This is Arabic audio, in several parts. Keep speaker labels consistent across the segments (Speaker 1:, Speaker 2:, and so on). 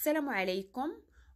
Speaker 1: السلام عليكم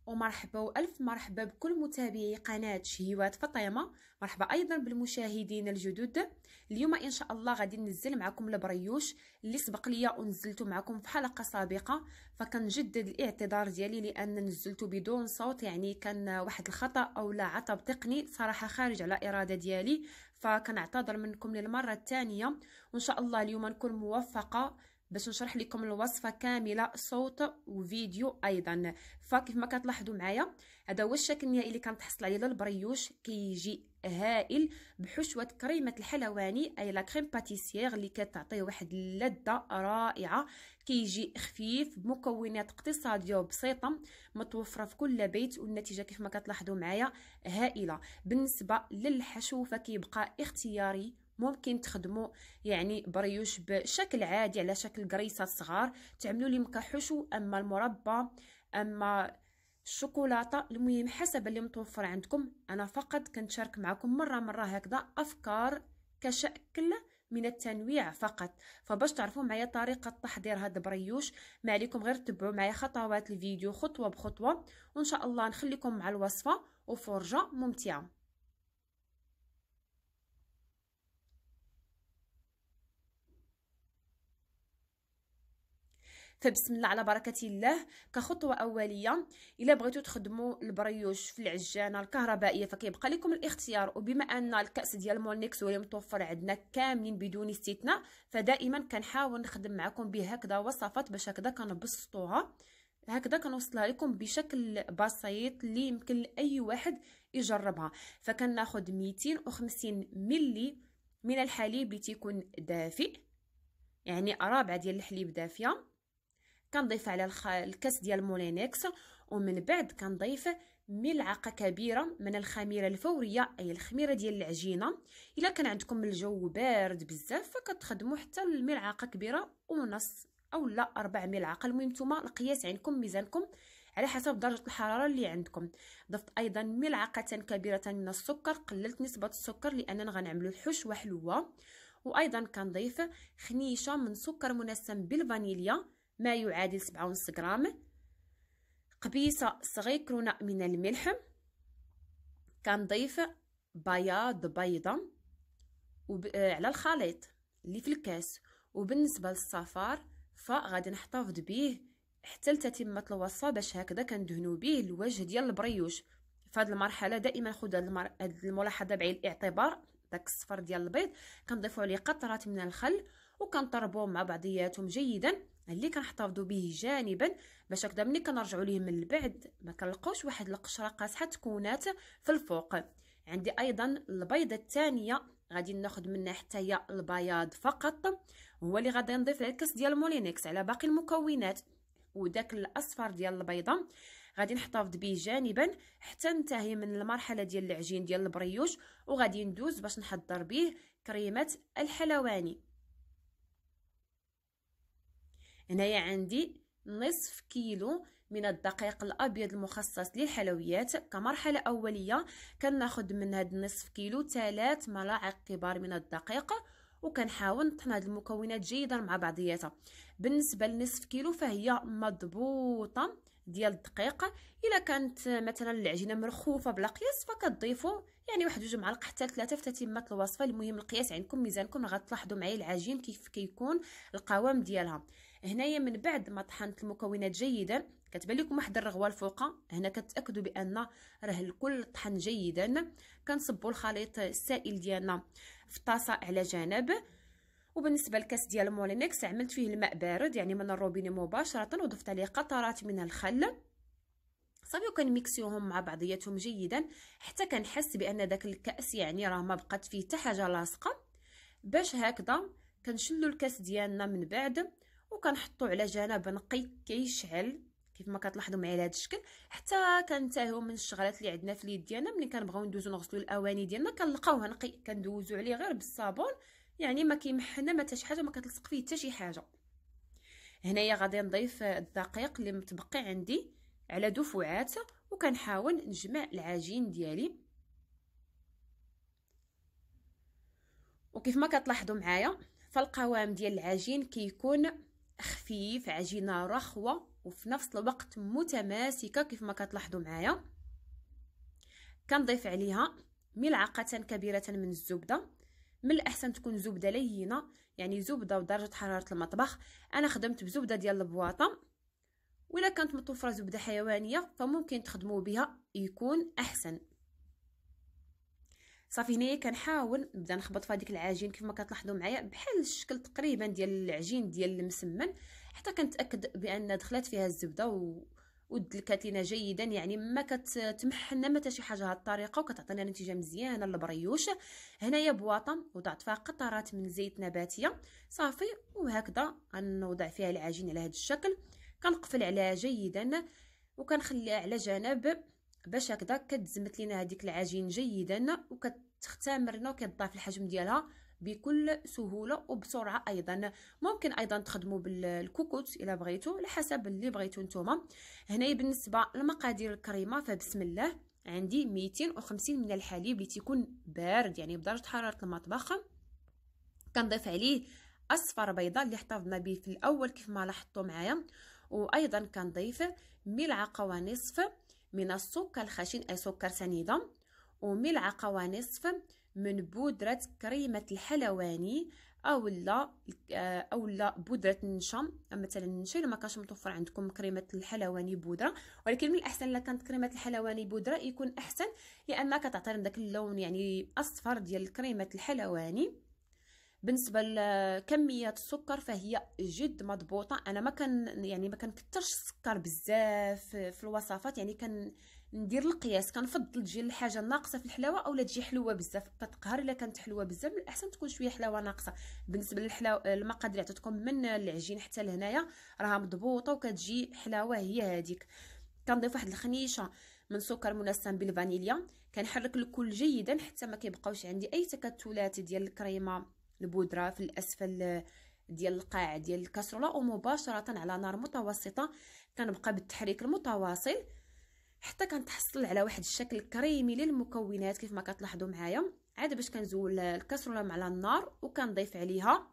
Speaker 1: ومرحبا والف مرحبا بكل متابعي قناه شهيوات فطيمه مرحبا ايضا بالمشاهدين الجدد اليوم ان شاء الله غادي ننزل معكم البريوش اللي سبق ليا ونزلته معكم في حلقه سابقه فكنجدد الاعتذار ديالي لان نزلته بدون صوت يعني كان واحد الخطا او لا عطب تقني صراحه خارج على اراده ديالي فكنعتذر منكم للمره الثانيه وان شاء الله اليوم نكون موفقه باش نشرح لكم الوصفه كامله صوت وفيديو ايضا فكيف ما كتلاحظوا معايا هذا هو الشكل النهائي اللي كنتحصل عليه للبريوش كيجي هائل بحشوه كريمه الحلواني اي لا كريم باتيسيير اللي كتعطيه واحد اللذه رائعه كيجي خفيف بمكونات اقتصاديه وبسيطه متوفره في كل بيت والنتيجه كيف ما كتلاحظوا معايا هائله بالنسبه للحشو فكيبقى اختياري ممكن تخدموا يعني بريوش بشكل عادي على شكل قريصات صغار تعملوا لي مكحوشو اما المربى اما الشوكولاته المهم حسب اللي متوفر عندكم انا فقط كنتشارك معكم مره مره هكذا افكار كشكل من التنويع فقط فباش تعرفوا معايا طريقه تحضير هذا بريوش ما عليكم غير تبعوا معايا خطوات الفيديو خطوه بخطوه وان شاء الله نخليكم مع الوصفه وفرجه ممتعه فبسم الله على بركه الله كخطوه اوليه الا بغيتو تخدموا البريوش في العجانه الكهربائيه فكيبقى لكم الاختيار وبما ان الكاس ديال مولنيكس هو متوفر عندنا كاملين بدون استثناء فدائما كنحاول نخدم معكم بهكذا وصفات باش هكذا كنبسطوها هكذا كنوصلها لكم بشكل بسيط اللي يمكن لاي واحد يجربها فكناخذ 250 ملي من الحليب اللي تيكون دافئ يعني رابعه ديال الحليب دافيه كنضيف على الكاس ديال مولينكس ومن بعد كنضيف ملعقه كبيره من الخميره الفوريه اي الخميره ديال العجينه الا كان عندكم الجو بارد بزاف فكتخدموا حتى الملعقه كبيره ونص او لا اربع ملعقه المهم نتوما القياس عندكم ميزانكم على حسب درجه الحراره اللي عندكم ضفت ايضا ملعقه كبيره من السكر قللت نسبه السكر لاننا غنعملوا الحشوه حلوه وايضا كنضيف خنيشه من سكر منسم بالفانيليا ما يعادل سبعة ونص غرام قبيصة صغيرة من الملح كنضيف بياض بيضة وب... آه، على الخليط اللي في الكاس وبالنسبة للصفار فغادي نحتفظ به حتى لتتمة الوصفة باش هكذا كندهنو به الوجه ديال البريوش في هذه المرحلة دائما خذ هذه المر... الملاحظة بعين الاعتبار داك الصفر ديال البيض كنضيفو عليه قطرات من الخل وكنطربوهم مع بعضياتهم جيدا اللي كنحتفظوا به جانبا باش هكذا ملي كنرجعوا ليه من بعد ما كنلقاوش واحد القشره قاصحه تكونات في الفوق عندي ايضا البيضه الثانيه غادي ناخذ منها حتى هي البياض فقط هو اللي غادي نضيف على الكاس ديال مولينيكس على باقي المكونات وداك الاصفر ديال البيضه غادي نحتفظ به جانبا حتى ننتهي من المرحله ديال العجين ديال البريوش وغادي ندوز باش نحضر به كريمه الحلواني هنايا عندي نصف كيلو من الدقيق الابيض المخصص للحلويات كمرحله اوليه كناخذ من هاد النصف كيلو ثلاث ملاعق كبار من الدقيق وكنحاول نطحن هاد المكونات جيدا مع بعضياتها بالنسبه لنصف كيلو فهي مضبوطه ديال الدقيق الا كانت مثلا العجينه مرخوفه بلا قياس فكتضيفوا يعني واحد جوج معالق حتى ثلاثه في تتمه الوصفه المهم القياس عندكم ميزانكم غتلاحظوا معايا العجين كيف كيكون القوام ديالها هنايا من بعد ما طحنت المكونات جيدا كتبان لكم واحد الرغوه الفوق هنا كتاكدوا بان راه الكل طحن جيدا كنصبوا الخليط السائل ديالنا في الطاسه على جنب وبالنسبه للكاس ديال مولينكس عملت فيه الماء بارد يعني من الروبيني مباشره وضفت عليه قطرات من الخل صافي وكنميكسيوهم مع بعضياتهم جيدا حتى كنحس بان داك الكاس يعني راه ما بقات فيه حتى حاجه لاصقه باش هكذا كنشلو الكاس ديالنا من بعد وكنحطو على جنب نقي كيشعل كيف ما كتلاحظوا معايا على الشكل حتى كنتاهو من الشغلات اللي عندنا في اليد ديالنا ملي كنبغيو ندوزو نغسلو الاواني ديالنا كنلقاوه نقي كندوزو عليه غير بالصابون يعني ما كيمحنا ما حتى شي حاجه ما كتلصق فيه حتى شي حاجه هنايا غادي نضيف الدقيق اللي متبقي عندي على دفعات وكنحاول نجمع العجين ديالي وكيف ما كتلاحظوا معايا فالقوام ديال العجين كيكون كي خفيف عجينه رخوه وفي نفس الوقت متماسكه كيف ما كتلاحظوا معايا كنضيف عليها ملعقه كبيره من الزبده من الاحسن تكون زبده لينه يعني زبده ودرجه حراره المطبخ انا خدمت بزبده ديال البواطه ولا كانت متوفره زبده حيوانيه فممكن تخدموا بها يكون احسن صافي هنايا كنحاول نبدا نخبط في هذيك العجين ما كتلاحظوا معايا بحال الشكل تقريبا ديال العجين ديال المسمن حتى كنتاكد بان دخلت فيها الزبده و... ودلكات لينا جيدا يعني ما كتمحنا لنا حتى شي حاجه هاد الطريقه وكتعطينا نتيجه مزيانه للبريوش هنايا بواطه وضعت فيها قطرات من زيت نباتيه صافي وهكذا غنوضع فيها العجين على هذا الشكل كنقفل عليها جيدا وكنخليها على جنب باش هكذا كتزمت لينا هذيك العجين جيدا وكتختمرنا وكتضاف الحجم ديالها بكل سهوله وبسرعه ايضا ممكن ايضا تخدموا بالكوكوت الا بغيتوا على حسب اللي بغيتوا نتوما هنا بالنسبه لمقادير الكريمه فبسم الله عندي 250 من الحليب اللي تيكون بارد يعني بدرجه حراره المطبخ كنضيف عليه اصفر بيضه اللي احتفظنا به في الاول كيف ما لاحظتوا معايا وايضا كنضيف ملعقه ونصف من السكر الخشن أي سكر سنيدة وملعقة ونصف من بودرة كريمة الحلواني أو لا أو لا بودرة النشا مثلا النشا إلا مكانش كانش متوفر عندكم كريمة الحلواني بودرة ولكن من الأحسن إلا كانت كريمة الحلواني بودرة يكون أحسن لأنها كتعطي داك اللون يعني أصفر ديال كريمة الحلواني بالنسبه لكميه السكر فهي جد مضبوطه انا ما كان يعني ما كنكثرش السكر بزاف في الوصفات يعني كان ندير القياس كنفضل تجي الحاجه ناقصه في الحلاوه اولا تجي حلوه بزاف كتقهر الا كانت حلوه بزاف من الاحسن تكون شويه حلاوه ناقصه بالنسبه للحلاوه المقادير عطيتكم من العجين حتى لهنايا راها مضبوطه وكتجي حلاوه هي هذيك كنضيف واحد الخنيشه من سكر منسم بالفانيليا كنحرك الكل جيدا حتى ما كيبقاوش عندي اي تكتلات ديال الكريمه البودره في الاسفل ديال القاع ديال الكاسروله ومباشره على نار متوسطه كنبقى بالتحريك المتواصل حتى كنتحصل على واحد الشكل كريمي للمكونات كيف ما كتلاحظوا معايا عاد باش كنزول الكاسروله مع النار وكنضيف عليها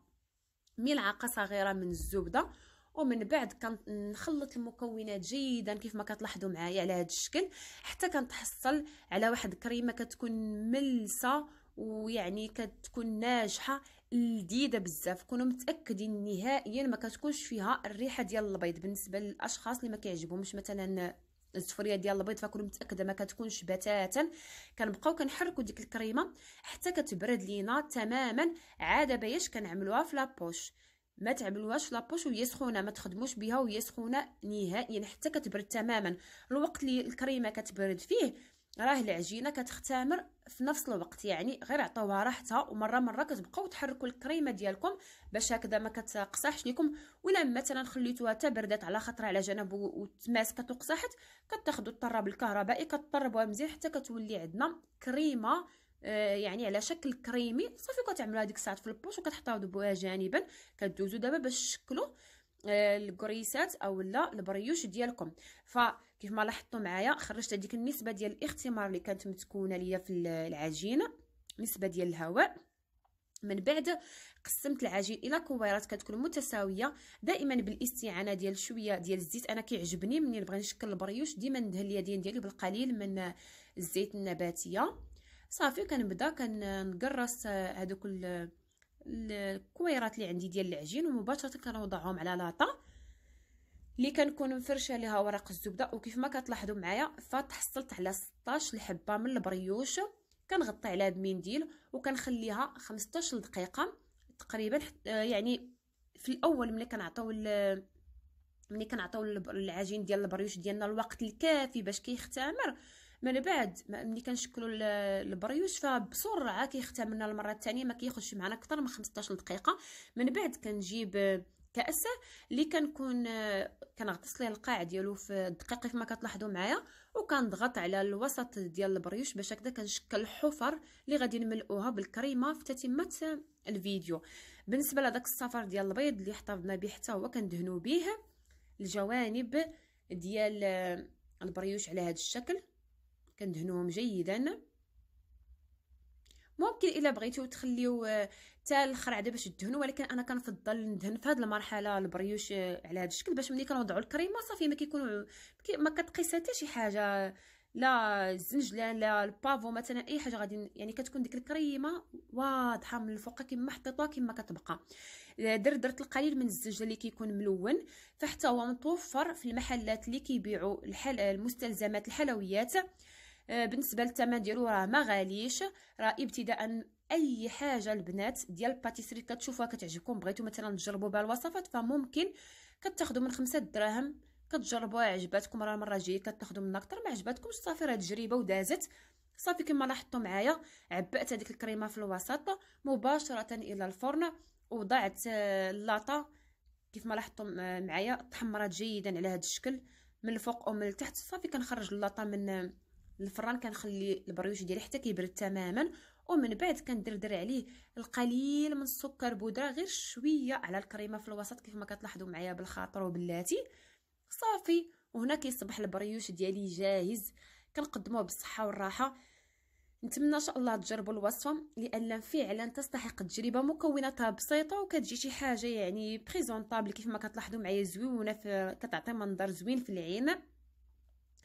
Speaker 1: ملعقه صغيره من الزبده ومن بعد كنخلط المكونات جيدا كيف ما كتلاحظوا معايا على هذا الشكل حتى كنتحصل على واحد الكريمه كتكون ملسه ويعني كتكون ناجحه لذيذه بزاف كونوا متاكدين نهائيا ما كتكونش فيها الريحه ديال البيض بالنسبه للاشخاص اللي ما كيعجبهمش مثلا السفريه ديال البيض فكونوا متاكده ما كتكونش بتاتا كنبقاو كنحركوا ديك الكريمه حتى كتبرد لينا تماما عاده باش كنعملوها في لابوش ما تعملوهاش في لابوش وهي سخونه ما تخدموش بها وهي سخونه نهائيا حتى كتبرد تماما الوقت اللي الكريمه كتبرد فيه راه العجينه كتختمر في نفس الوقت يعني غير عطوها راحتها ومره مره كتبقاو تحركوا الكريمه ديالكم باش هكذا ما كتقصحش لكم ولا مثلا خليتوها حتى بردات على خطره على جنب وتماسكت وقصحت كتاخذوا الطراب الكهربائي كتطربوها مزيان حتى كتولي عندنا كريمه آه، يعني على شكل كريمي صافي كتعملوها ديك الساعه في البوش وكتحطوها دبوها جانبا كدوزو دابا باش تشكلوه آه، الكريسات او لا البريوش ديالكم فكيف ما لاحظتوا معايا خرجت هذيك النسبه ديال الاختمار اللي كانت متكونه ليا في العجينه نسبه ديال الهواء من بعد قسمت العجين الى كويرات كتكون متساويه دائما بالاستعانه ديال شويه ديال الزيت انا كيعجبني ملي نبغي نشكل البريوش ديما ندهن اليدين ديالي بالقليل من الزيت النباتيه صافي كنبدا كنقرص هذوك الكويرات اللي عندي ديال العجين ومباشره كنوضعهم على لاطا اللي كنكون مفرشه ليها ورق الزبده وكيف ما كتلاحظوا معايا فتحصلت على 16 الحبه من البريوش كنغطي عليها بمنديل وكنخليها 15 دقيقه تقريبا آه، يعني في الاول ملي كنعطيو ملي كنعطيو العجين ديال البريوش ديالنا الوقت الكافي باش كيختمر كي من بعد ملي كنشكلوا البريوش فبسرعه كيختم لنا المره الثانيه ما كياخذش معنا اكثر من 15 دقيقه من بعد كنجيب كاسه اللي كنكون كنغطس ليه القاع ديالو في الدقيق كيف ما كتلاحظوا معايا وكنضغط على الوسط ديال البريوش باش هكذا كنشكل حفر اللي غادي نملؤوها بالكريمه في تتمه الفيديو بالنسبه لداك الصفر ديال البيض اللي احتفظنا به حتى هو كندهنوا به الجوانب ديال البريوش على هذا الشكل كندهنوهم جيدا ممكن الا بغيتو تخليو حتى آه، الاخر عاد باش تدهنوا ولكن انا كنفضل ندهن في هذه المرحله البريوش آه، على هذا الشكل باش ملي كنوضعوا الكريمه صافي ما كيكونوا ما كتقيس حتى شي حاجه لا الزنجلان لا البافو مثلا اي حاجه غادي يعني كتكون ديك الكريمه واضحه من الفوق كما حطيتوها كما كتبقى درت آه، درت القليل من الزنجلان اللي كيكون ملون فحتى هو متوفر في المحلات اللي كيبيعوا الحل المستلزمات الحلويات آه، بالنسبه للثمن ديالو راه ما غاليش راه ابتداء اي حاجه البنات ديال الباتيسري كتشوفوها كتعجبكم بغيتو مثلا تجربوا بها الوصفات فممكن كتاخذوا من خمسة دراهم كتجربوها عجباتكم راه المره الجايه كتاخذوا منها اكثر ما عجباتكمش صافي راه تجربه ودازت صافي كما لاحظتوا معايا عبأت هذيك الكريمه في الوسط مباشره الى الفرن وضعت آه، اللاطه كيف ما لاحظتوا معايا تحمرت جيدا على هذا الشكل من الفوق ومن التحت صافي كنخرج اللاطه من الفران كنخلي البريوش ديالي حتى كيبرد تماما ومن بعد كندردر عليه القليل من السكر بودره غير شويه على الكريمه في الوسط كيف ما كتلاحظوا معايا بالخاطر وبلاتي صافي وهنا كيصبح البريوش ديالي جاهز كنقدموه بالصحه والراحه نتمنى ان شاء الله تجربوا الوصفه لان فعلا تستحق التجربه مكوناتها بسيطه وكتجي شي حاجه يعني بريزونطابل كيف ما كتلاحظوا معايا زوينه كتعطي منظر زوين في العين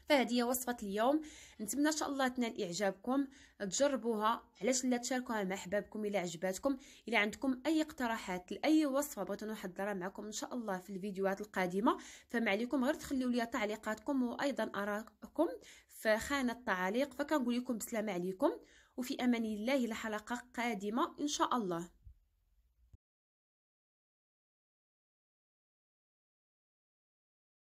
Speaker 1: فهذه هي وصفه اليوم نتمنى ان شاء الله تنال اعجابكم تجربوها علاش لا تشاركوها مع احبابكم الا عجباتكم الا عندكم اي اقتراحات لاي وصفه بغيت نحضرها معكم ان شاء الله في الفيديوهات القادمه فما عليكم غير تخليو لي تعليقاتكم وايضا ارائكم في خانه التعاليق فكنقول لكم بسلامه عليكم وفي امان الله لحلقه قادمه ان شاء الله